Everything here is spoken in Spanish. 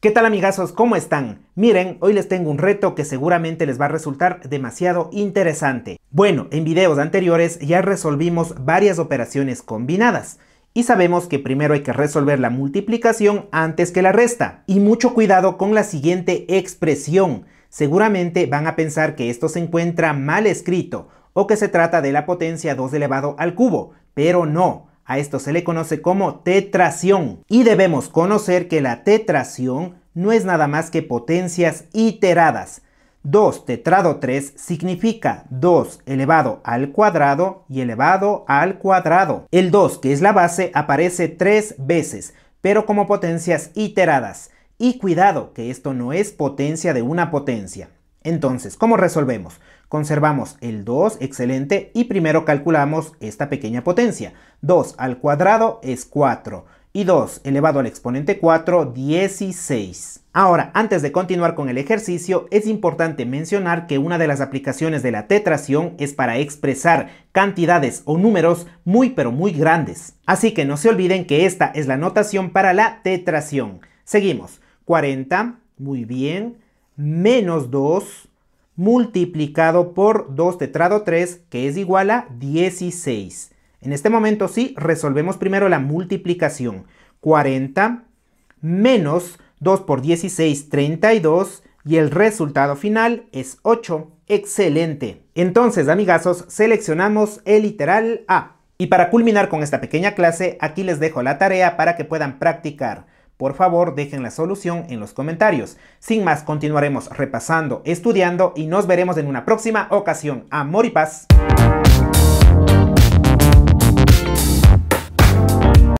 ¿Qué tal amigazos? ¿Cómo están? Miren, hoy les tengo un reto que seguramente les va a resultar demasiado interesante. Bueno, en videos anteriores ya resolvimos varias operaciones combinadas. Y sabemos que primero hay que resolver la multiplicación antes que la resta. Y mucho cuidado con la siguiente expresión. Seguramente van a pensar que esto se encuentra mal escrito o que se trata de la potencia 2 elevado al cubo, pero no. A esto se le conoce como tetración y debemos conocer que la tetración no es nada más que potencias iteradas. 2 tetrado 3 significa 2 elevado al cuadrado y elevado al cuadrado. El 2, que es la base, aparece tres veces, pero como potencias iteradas. Y cuidado, que esto no es potencia de una potencia. Entonces, ¿cómo resolvemos? Conservamos el 2, excelente, y primero calculamos esta pequeña potencia. 2 al cuadrado es 4 y 2 elevado al exponente 4, 16. Ahora, antes de continuar con el ejercicio, es importante mencionar que una de las aplicaciones de la tetración es para expresar cantidades o números muy pero muy grandes. Así que no se olviden que esta es la notación para la tetración. Seguimos. 40, muy bien menos 2 multiplicado por 2 tetrado 3, que es igual a 16. En este momento sí, resolvemos primero la multiplicación. 40 menos 2 por 16, 32, y el resultado final es 8. ¡Excelente! Entonces, amigazos, seleccionamos el literal A. Y para culminar con esta pequeña clase, aquí les dejo la tarea para que puedan practicar. Por favor, dejen la solución en los comentarios. Sin más, continuaremos repasando, estudiando y nos veremos en una próxima ocasión. Amor y paz.